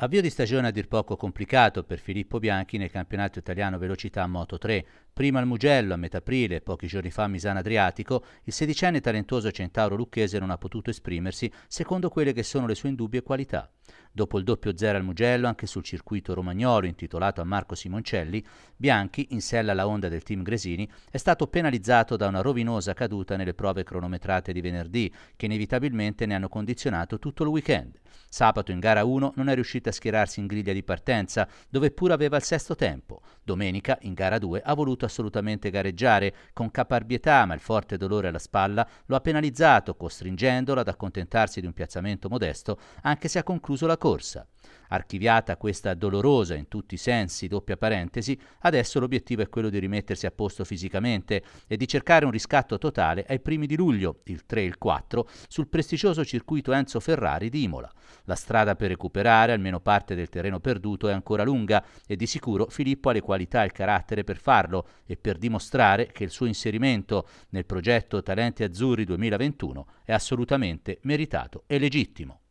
Avvio di stagione a dir poco complicato per Filippo Bianchi nel campionato italiano velocità Moto 3. Prima al Mugello a metà aprile, pochi giorni fa a Misano Adriatico, il sedicenne talentuoso centauro lucchese non ha potuto esprimersi secondo quelle che sono le sue indubbie qualità. Dopo il doppio zero al Mugello, anche sul circuito romagnolo intitolato a Marco Simoncelli, Bianchi, in sella alla onda del team Gresini, è stato penalizzato da una rovinosa caduta nelle prove cronometrate di venerdì, che inevitabilmente ne hanno condizionato tutto il weekend. Sabato in gara 1 non è riuscito a schierarsi in griglia di partenza, dove pure aveva il sesto tempo. Domenica, in gara 2, ha voluto assolutamente gareggiare con caparbietà, ma il forte dolore alla spalla lo ha penalizzato, costringendolo ad accontentarsi di un piazzamento modesto, anche se ha concluso la corsa corsa. Archiviata questa dolorosa in tutti i sensi doppia parentesi, adesso l'obiettivo è quello di rimettersi a posto fisicamente e di cercare un riscatto totale ai primi di luglio, il 3 e il 4, sul prestigioso circuito Enzo Ferrari di Imola. La strada per recuperare almeno parte del terreno perduto è ancora lunga e di sicuro Filippo ha le qualità e il carattere per farlo e per dimostrare che il suo inserimento nel progetto Talenti Azzurri 2021 è assolutamente meritato e legittimo.